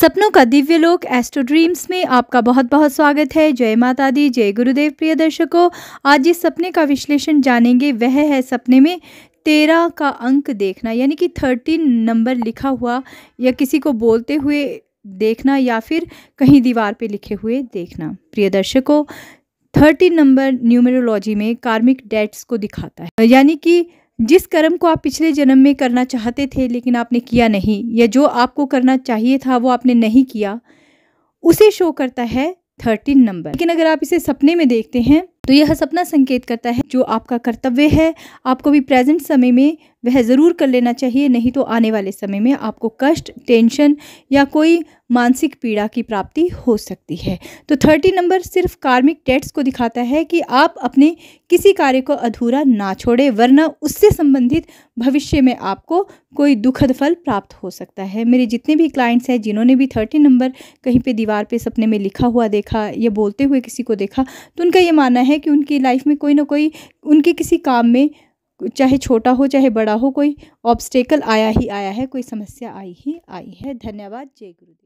सपनों का दिव्य लोक एस्ट्रो ड्रीम्स में आपका बहुत बहुत स्वागत है जय माता दी जय गुरुदेव प्रिय दर्शकों आज जिस सपने का विश्लेषण जानेंगे वह है सपने में तेरह का अंक देखना यानी कि थर्टीन नंबर लिखा हुआ या किसी को बोलते हुए देखना या फिर कहीं दीवार पे लिखे हुए देखना प्रिय दर्शकों थर्टीन नंबर न्यूमरोलॉजी में कार्मिक डेट्स को दिखाता है यानी कि जिस कर्म को आप पिछले जन्म में करना चाहते थे लेकिन आपने किया नहीं या जो आपको करना चाहिए था वो आपने नहीं किया उसे शो करता है थर्टीन नंबर लेकिन अगर आप इसे सपने में देखते हैं तो यह सपना संकेत करता है जो आपका कर्तव्य है आपको भी प्रेजेंट समय में वह ज़रूर कर लेना चाहिए नहीं तो आने वाले समय में आपको कष्ट टेंशन या कोई मानसिक पीड़ा की प्राप्ति हो सकती है तो थर्टी नंबर सिर्फ कार्मिक डेट्स को दिखाता है कि आप अपने किसी कार्य को अधूरा ना छोड़े वरना उससे संबंधित भविष्य में आपको कोई दुखद फल प्राप्त हो सकता है मेरे जितने भी क्लाइंट्स हैं जिन्होंने भी थर्टी नंबर कहीं पे दीवार पे सपने में लिखा हुआ देखा या बोलते हुए किसी को देखा तो उनका ये मानना है कि उनकी लाइफ में कोई ना कोई उनके किसी काम में चाहे छोटा हो चाहे बड़ा हो कोई ऑब्स्टेकल आया ही आया है कोई समस्या आई ही आई है धन्यवाद जय गुरुदेव